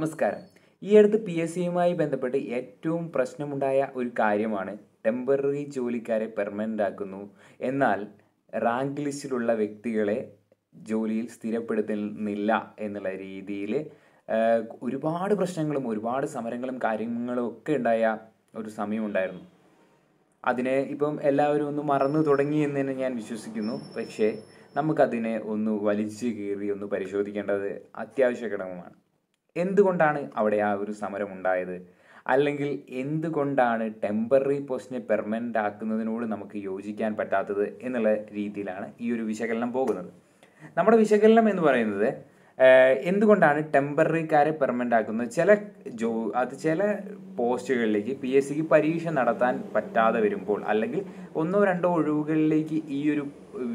നമസ്കാരം ഈ അടുത്ത് പി എസ് സിയുമായി ബന്ധപ്പെട്ട് ഏറ്റവും പ്രശ്നമുണ്ടായ ഒരു കാര്യമാണ് ടെമ്പററി ജോലിക്കാരെ പെർമനൻ്റ് ആക്കുന്നു എന്നാൽ റാങ്ക് ലിസ്റ്റിലുള്ള വ്യക്തികളെ ജോലിയിൽ സ്ഥിരപ്പെടുത്തുന്നില്ല എന്നുള്ള രീതിയിൽ ഒരുപാട് പ്രശ്നങ്ങളും ഒരുപാട് സമരങ്ങളും കാര്യങ്ങളും ഒക്കെ ഉണ്ടായ ഒരു സമയമുണ്ടായിരുന്നു അതിനെ ഇപ്പം എല്ലാവരും ഒന്ന് മറന്നു തുടങ്ങി എന്ന് തന്നെ ഞാൻ വിശ്വസിക്കുന്നു പക്ഷേ നമുക്കതിനെ ഒന്ന് വലിച്ചു കീറി ഒന്ന് പരിശോധിക്കേണ്ടത് അത്യാവശ്യ ഘടകമാണ് എന്തുകൊണ്ടാണ് അവിടെ ആ ഒരു സമരം ഉണ്ടായത് അല്ലെങ്കിൽ എന്തുകൊണ്ടാണ് ടെമ്പററി പോസ്റ്റിനെ പെർമനൻ്റ് ആക്കുന്നതിനോട് നമുക്ക് യോജിക്കാൻ പറ്റാത്തത് എന്നുള്ള രീതിയിലാണ് ഈ ഒരു വിശകലനം പോകുന്നത് നമ്മുടെ വിശകലനം എന്ന് പറയുന്നത് എന്തുകൊണ്ടാണ് ടെമ്പററിക്കാരെ പെർമനൻ്റ് ആക്കുന്നത് ചില ജോ അത് ചില പോസ്റ്റുകളിലേക്ക് പി എസ് സിക്ക് പരീക്ഷ നടത്താൻ പറ്റാതെ വരുമ്പോൾ അല്ലെങ്കിൽ ഒന്നോ രണ്ടോ ഒഴിവുകളിലേക്ക് ഈ ഒരു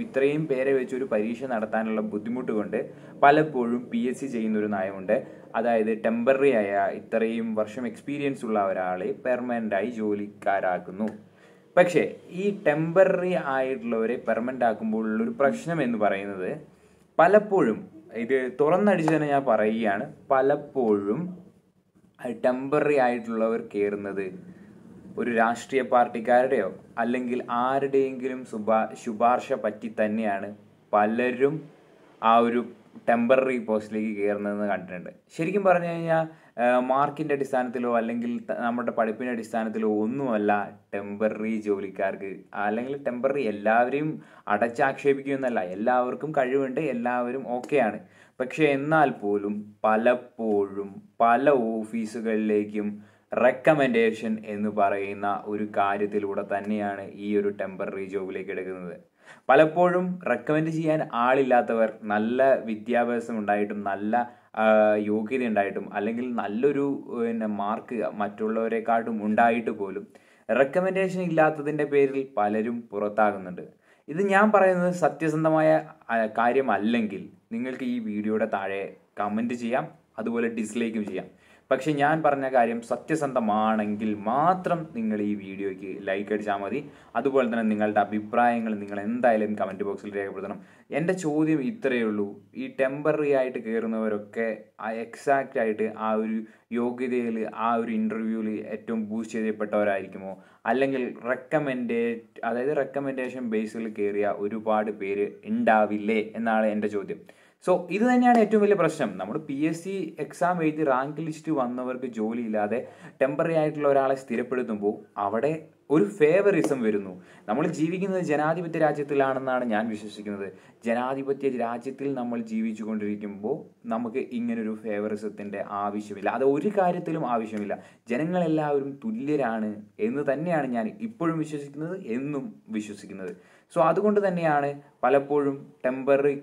ഇത്രയും പേരെ വെച്ച് ഒരു പരീക്ഷ നടത്താനുള്ള ബുദ്ധിമുട്ട് കൊണ്ട് പലപ്പോഴും പി എസ് സി ചെയ്യുന്ന ഒരു നയമുണ്ട് അതായത് ടെമ്പററി ആയ ഇത്രയും വർഷം എക്സ്പീരിയൻസ് ഉള്ള ഒരാളെ പെർമനൻ്റായി ജോലിക്കാരാക്കുന്നു പക്ഷേ ഈ ടെമ്പററി ആയിട്ടുള്ളവരെ പെർമനൻ്റ് ആക്കുമ്പോഴുള്ളൊരു പ്രശ്നം എന്ന് പറയുന്നത് പലപ്പോഴും ഇത് തുറന്നടിച്ച് തന്നെ ഞാൻ പറയുകയാണ് പലപ്പോഴും ടെമ്പററി ആയിട്ടുള്ളവർ കയറുന്നത് ഒരു രാഷ്ട്രീയ പാർട്ടിക്കാരുടെയോ അല്ലെങ്കിൽ ആരുടെയെങ്കിലും ശുപാ ശുപാർശ പറ്റി തന്നെയാണ് പലരും ആ ഒരു ടെമ്പററി പോസ്റ്റിലേക്ക് കയറുന്നതെന്ന് കണ്ടിട്ടുണ്ട് ശരിക്കും പറഞ്ഞു കഴിഞ്ഞാൽ മാർക്കിൻ്റെ അടിസ്ഥാനത്തിലോ അല്ലെങ്കിൽ നമ്മുടെ പഠിപ്പിൻ്റെ അടിസ്ഥാനത്തിലോ ഒന്നുമല്ല ടെമ്പററി ജോലിക്കാർക്ക് അല്ലെങ്കിൽ ടെമ്പററി എല്ലാവരെയും അടച്ചാക്ഷേപിക്കുമെന്നല്ല എല്ലാവർക്കും കഴിവുണ്ട് എല്ലാവരും ഓക്കെയാണ് പക്ഷേ എന്നാൽ പോലും പലപ്പോഴും പല ഓഫീസുകളിലേക്കും റെക്കമെൻഡേഷൻ എന്ന് പറയുന്ന ഒരു കാര്യത്തിലൂടെ തന്നെയാണ് ഈ ഒരു ടെമ്പററി ജോബിലേക്ക് എടുക്കുന്നത് പലപ്പോഴും റെക്കമെൻഡ് ചെയ്യാൻ ആളില്ലാത്തവർ നല്ല വിദ്യാഭ്യാസം ഉണ്ടായിട്ടും നല്ല യോഗ്യത ഉണ്ടായിട്ടും അല്ലെങ്കിൽ നല്ലൊരു പിന്നെ മാർക്ക് മറ്റുള്ളവരെക്കാട്ടും ഉണ്ടായിട്ട് പോലും റെക്കമെൻഡേഷൻ ഇല്ലാത്തതിൻ്റെ പേരിൽ പലരും പുറത്താകുന്നുണ്ട് ഇത് ഞാൻ പറയുന്നത് സത്യസന്ധമായ കാര്യമല്ലെങ്കിൽ നിങ്ങൾക്ക് ഈ വീഡിയോയുടെ താഴെ കമൻറ്റ് ചെയ്യാം അതുപോലെ ഡിസ്ലൈക്കും ചെയ്യാം പക്ഷേ ഞാൻ പറഞ്ഞ കാര്യം സത്യസന്ധമാണെങ്കിൽ മാത്രം നിങ്ങൾ ഈ വീഡിയോയ്ക്ക് ലൈക്ക് അടിച്ചാൽ മതി അതുപോലെ തന്നെ നിങ്ങളുടെ അഭിപ്രായങ്ങൾ നിങ്ങൾ എന്തായാലും കമൻറ്റ് ബോക്സിൽ രേഖപ്പെടുത്തണം എൻ്റെ ചോദ്യം ഇത്രയേ ഉള്ളൂ ഈ ടെമ്പററി ആയിട്ട് കയറുന്നവരൊക്കെ ആ എക്സാക്റ്റ് ആയിട്ട് ആ ഒരു യോഗ്യതയിൽ ആ ഒരു ഇൻ്റർവ്യൂവിൽ ഏറ്റവും ബൂസ്റ്റ് ചെയ്യപ്പെട്ടവരായിരിക്കുമോ അല്ലെങ്കിൽ റെക്കമെൻഡേ അതായത് റെക്കമെൻഡേഷൻ ബേസിൽ കയറിയ ഒരുപാട് പേര് ഉണ്ടാവില്ലേ എന്നാണ് എൻ്റെ ചോദ്യം സോ ഇത് തന്നെയാണ് ഏറ്റവും വലിയ പ്രശ്നം നമ്മൾ പി എസ് സി എക്സാം എഴുതി റാങ്ക് ലിസ്റ്റ് വന്നവർക്ക് ജോലിയില്ലാതെ ടെമ്പററി ആയിട്ടുള്ള ഒരാളെ സ്ഥിരപ്പെടുത്തുമ്പോൾ അവിടെ ഒരു ഫേവറിസം വരുന്നു നമ്മൾ ജീവിക്കുന്നത് ജനാധിപത്യ രാജ്യത്തിലാണെന്നാണ് ഞാൻ വിശ്വസിക്കുന്നത് ജനാധിപത്യ രാജ്യത്തിൽ നമ്മൾ ജീവിച്ചു കൊണ്ടിരിക്കുമ്പോൾ നമുക്ക് ഇങ്ങനൊരു ഫേവറിസത്തിൻ്റെ ആവശ്യമില്ല അത് ഒരു കാര്യത്തിലും ആവശ്യമില്ല ജനങ്ങളെല്ലാവരും തുല്യരാണ് എന്ന് തന്നെയാണ് ഞാൻ ഇപ്പോഴും വിശ്വസിക്കുന്നത് എന്നും വിശ്വസിക്കുന്നത് സോ അതുകൊണ്ട് തന്നെയാണ് പലപ്പോഴും ടെമ്പററി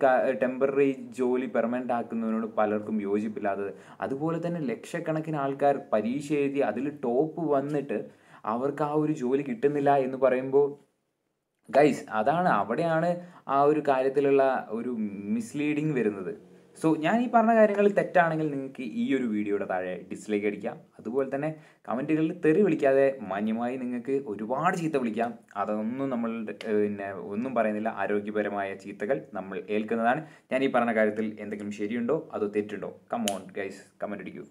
ടെമ്പററി ജോലി പെർമനൻ്റ് ആക്കുന്നതിനോട് പലർക്കും യോജിപ്പില്ലാത്തത് അതുപോലെ തന്നെ ലക്ഷക്കണക്കിന് ആൾക്കാർ പരീക്ഷ എഴുതി അതിൽ ടോപ്പ് വന്നിട്ട് അവർക്ക് ആ ഒരു ജോലി കിട്ടുന്നില്ല എന്ന് പറയുമ്പോൾ ഗൈസ് അതാണ് അവിടെയാണ് ആ ഒരു കാര്യത്തിലുള്ള ഒരു മിസ്ലീഡിങ് വരുന്നത് സോ ഞാൻ ഈ പറഞ്ഞ കാര്യങ്ങൾ തെറ്റാണെങ്കിൽ നിങ്ങൾക്ക് ഈ ഒരു വീഡിയോയുടെ താഴെ ഡിസ്ലൈക്ക് അടിക്കാം അതുപോലെ തന്നെ കമൻറ്റുകളിൽ തെറി വിളിക്കാതെ മാന്യമായി നിങ്ങൾക്ക് ഒരുപാട് ചീത്ത വിളിക്കാം അതൊന്നും നമ്മൾ പിന്നെ ഒന്നും പറയുന്നില്ല ആരോഗ്യപരമായ ചീത്തകൾ നമ്മൾ ഏൽക്കുന്നതാണ് ഞാൻ ഈ പറഞ്ഞ കാര്യത്തിൽ എന്തെങ്കിലും ശരിയുണ്ടോ അതോ തെറ്റുണ്ടോ കമോൺ ഗൈസ് കമൻ്റ് അടിക്കൂ